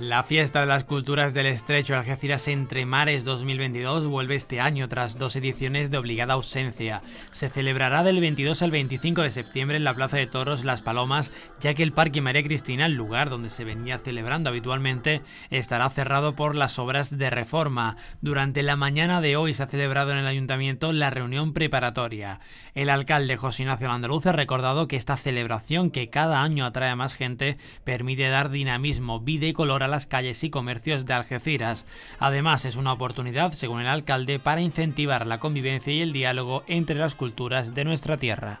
La fiesta de las culturas del Estrecho Algeciras entre Mares 2022 vuelve este año tras dos ediciones de obligada ausencia. Se celebrará del 22 al 25 de septiembre en la Plaza de Toros Las Palomas, ya que el Parque María Cristina, el lugar donde se venía celebrando habitualmente, estará cerrado por las obras de reforma. Durante la mañana de hoy se ha celebrado en el ayuntamiento la reunión preparatoria. El alcalde José Ignacio Andaluz ha recordado que esta celebración, que cada año atrae a más gente, permite dar dinamismo, vida y color a las calles y comercios de Algeciras. Además, es una oportunidad, según el alcalde, para incentivar la convivencia y el diálogo entre las culturas de nuestra tierra.